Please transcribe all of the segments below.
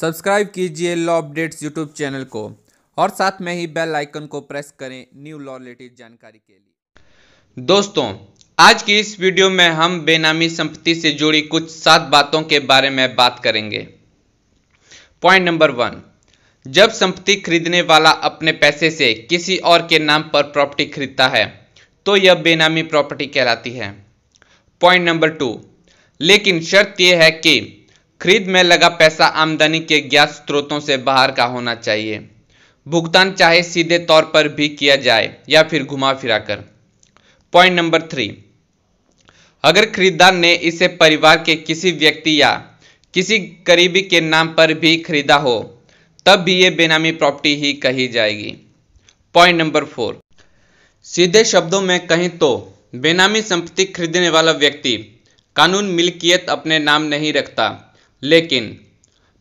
subscribe कीजिए law updates YouTube channel को और साथ में ही बेल आइकन को प्रेस करें न्यू लॉ रिलेटेड जानकारी के लिए दोस्तों आज की इस वीडियो में हम बेनामी संपत्ति से जुड़ी कुछ सात बातों के बारे में बात करेंगे पॉइंट नंबर वन जब संपत्ति खरीदने वाला अपने पैसे से किसी और के नाम पर प्रॉपर्टी खरीदता है तो यह बेनामी प्रॉपर्टी कहलाती है पॉइंट नंबर टू लेकिन शर्त यह है कि खरीद में लगा पैसा आमदनी के ज्ञात स्रोतों से बाहर का होना चाहिए भुगतान चाहे सीधे तौर पर भी किया जाए या फिर घुमा फिरा कर पॉइंट नंबर थ्री अगर खरीदार ने इसे परिवार के किसी व्यक्ति या किसी करीबी के नाम पर भी खरीदा हो तब भी ये बेनामी प्रॉपर्टी ही कही जाएगी पॉइंट नंबर फोर सीधे शब्दों में कहें तो बेनामी संपत्ति खरीदने वाला व्यक्ति कानून मिल्कियत अपने नाम नहीं रखता लेकिन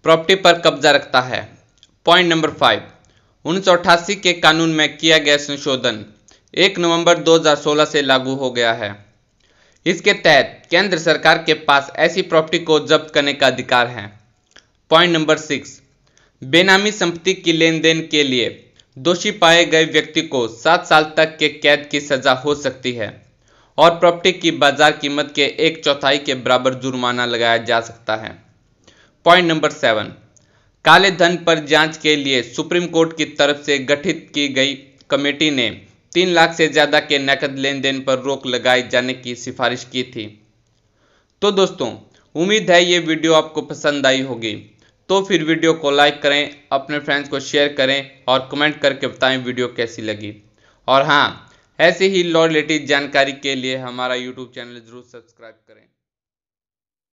प्रॉपर्टी पर कब्जा रखता है पॉइंट नंबर फाइव उन्नीस के कानून में किया गया संशोधन 1 नवंबर 2016 से लागू हो गया है इसके तहत केंद्र सरकार के पास ऐसी प्रॉपर्टी को जब्त करने का अधिकार है पॉइंट नंबर सिक्स बेनामी संपत्ति की लेन देन के लिए दोषी पाए गए व्यक्ति को सात साल तक के कैद की सजा हो सकती है और प्रॉपर्टी की बाजार कीमत के एक चौथाई के बराबर जुर्माना लगाया जा सकता है पॉइंट नंबर सेवन काले धन पर जांच के लिए सुप्रीम कोर्ट की तरफ से गठित की गई कमेटी ने तीन लाख से ज़्यादा के नकद लेन देन पर रोक लगाए जाने की सिफारिश की थी तो दोस्तों उम्मीद है ये वीडियो आपको पसंद आई होगी तो फिर वीडियो को लाइक करें अपने फ्रेंड्स को शेयर करें और कमेंट करके बताएं वीडियो कैसी लगी और हाँ ऐसे ही लॉ रिलेटेड जानकारी के लिए हमारा यूट्यूब चैनल ज़रूर सब्सक्राइब करें